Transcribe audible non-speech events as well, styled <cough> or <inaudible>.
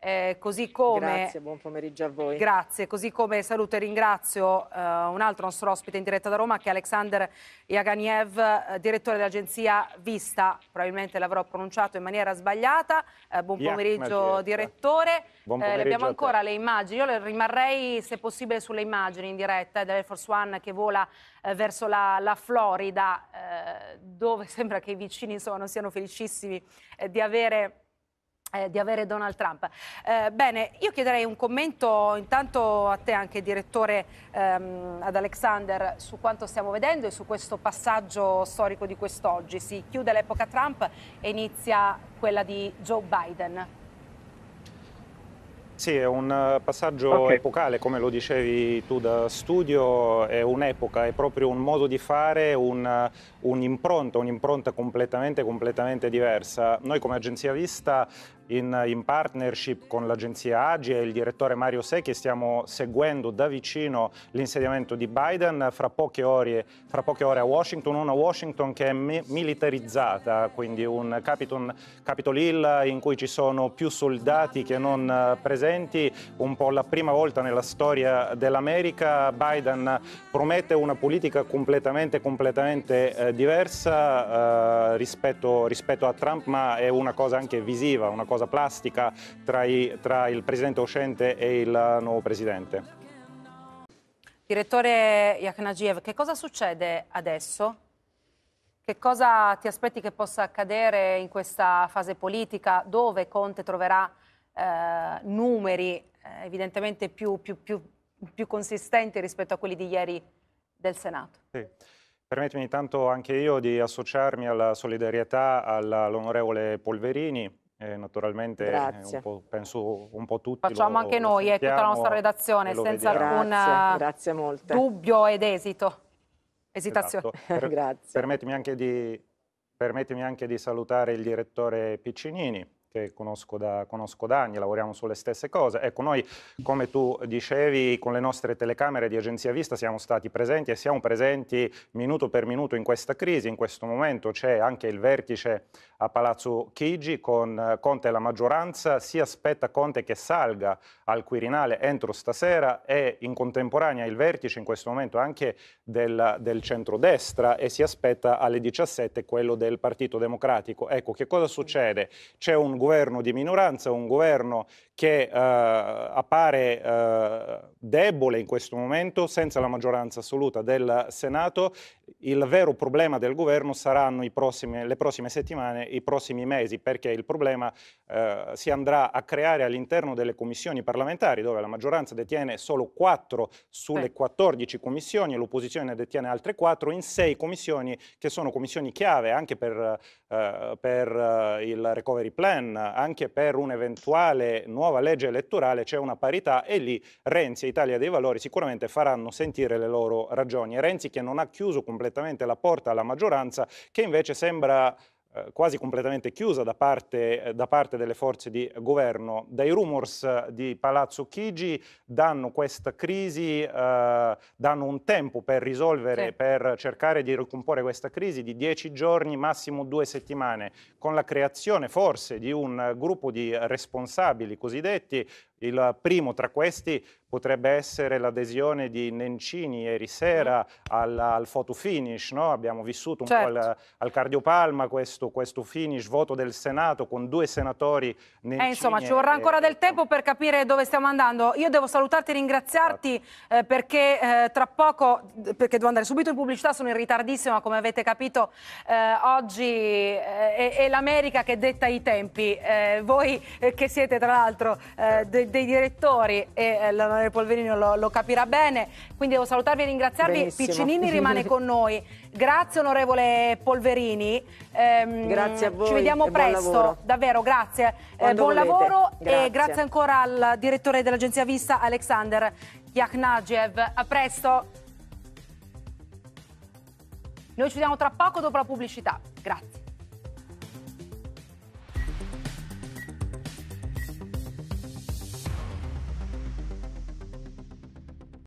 Eh, così come, grazie, buon pomeriggio a voi. Grazie, così come saluto e ringrazio eh, un altro nostro ospite in diretta da Roma che è Alexander Yaganiev, eh, direttore dell'agenzia Vista, probabilmente l'avrò pronunciato in maniera sbagliata. Eh, buon pomeriggio yeah, direttore. Buon eh, pomeriggio abbiamo ancora le immagini, io rimarrei se possibile sulle immagini in diretta dell'Air Force One che vola eh, verso la, la Florida dove <laughs> sembra che i vicini sono, siano felicissimi di avere eh, di avere Donald Trump. Eh, bene, io chiederei un commento intanto a te anche direttore ehm, ad Alexander su quanto stiamo vedendo e su questo passaggio storico di quest'oggi. Si chiude l'epoca Trump e inizia quella di Joe Biden. Sì, è un eh, passaggio okay. epocale, come lo dicevi tu da studio, è un'epoca, è proprio un modo di fare, un, eh, un'impronta, un'impronta completamente, completamente diversa. Noi come agenzia Vista in, in partnership con l'agenzia AGI e il direttore Mario Secchi stiamo seguendo da vicino l'insediamento di Biden fra poche, ore, fra poche ore, a Washington, una Washington che è militarizzata, quindi un Capitol, Capitol Hill in cui ci sono più soldati che non eh, presenti, un po' la prima volta nella storia dell'America. Biden promette una politica completamente, completamente eh, diversa eh, rispetto, rispetto a Trump, ma è una cosa anche visiva, una cosa cosa plastica tra, i, tra il presidente uscente e il nuovo presidente. Direttore Yaknagiev, che cosa succede adesso? Che cosa ti aspetti che possa accadere in questa fase politica dove Conte troverà eh, numeri eh, evidentemente più, più, più, più, consistenti rispetto a quelli di ieri del Senato? Sì. Permettetemi intanto anche io di associarmi alla solidarietà all'onorevole Polverini, eh, naturalmente eh, un po', penso un po' tutti. Facciamo lo, anche lo noi, e eh, tutta la nostra redazione, senza alcun dubbio ed esito. Esitazione. Esatto. Per, <laughs> <laughs> permettimi, anche di, permettimi anche di salutare il direttore Piccinini, che conosco da, conosco da, anni, lavoriamo sulle stesse cose. Ecco, noi, come tu dicevi, con le nostre telecamere di agenzia vista siamo stati presenti e siamo presenti minuto per minuto in questa crisi. In questo momento c'è anche il vertice a Palazzo Chigi con Conte e la maggioranza. Si aspetta Conte che salga al Quirinale entro stasera e in contemporanea il vertice in questo momento anche del, del centrodestra e si aspetta alle 17 quello del Partito Democratico. Ecco, che cosa succede? C'è un governo governo di minoranza, un governo che eh, appare eh, debole in questo momento, senza la maggioranza assoluta del Senato. Il vero problema del governo saranno prossimi, le prossime settimane, i prossimi mesi, perché il problema eh, si andrà a creare all'interno delle commissioni parlamentari, dove la maggioranza detiene solo 4 sulle 14 commissioni, l'opposizione detiene altre 4, in 6 commissioni che sono commissioni chiave anche per, eh, per eh, il recovery plan, Pen anche per un'eventuale nuova legge elettorale c'è una parità e lì Renzi e Italia dei Valori sicuramente faranno sentire le loro ragioni. Renzi che non ha chiuso completamente la porta alla maggioranza, che invece sembra eh, quasi completamente chiusa da parte, eh, da parte, delle forze di governo. Dai rumors eh, di Palazzo Chigi danno questa crisi, eh, danno un tempo per risolvere, sì. per cercare di ricomporre questa crisi di dieci giorni, massimo due settimane, con la creazione forse di un gruppo di responsabili cosiddetti il primo tra questi potrebbe essere l'adesione di Nencini ieri sera mm. al, al photo finish, no? abbiamo vissuto un certo. po' al, al cardiopalma questo, questo, finish, voto del Senato con due senatori eh, Nencini. Eh, insomma ci vorrà ancora e... del tempo per capire dove stiamo andando, io devo salutarti e ringraziarti esatto. eh, perché eh, tra poco, perché devo andare subito in pubblicità, sono in ritardissima come avete capito, eh, oggi è, eh, è l'America che detta i tempi, voi che siete tra l'altro eh, dei direttori e eh, l'onorevole Polverino lo, lo, capirà bene, quindi devo salutarvi e ringraziarvi. Benissimo. Piccinini rimane con noi. Grazie onorevole Polverini. Ehm, grazie a voi. Ci vediamo presto, davvero, grazie. Eh, buon volete. lavoro grazie. e grazie ancora al direttore dell'agenzia Vista Alexander Yakhnagiev. A presto. Noi ci vediamo tra poco dopo la pubblicità. Grazie.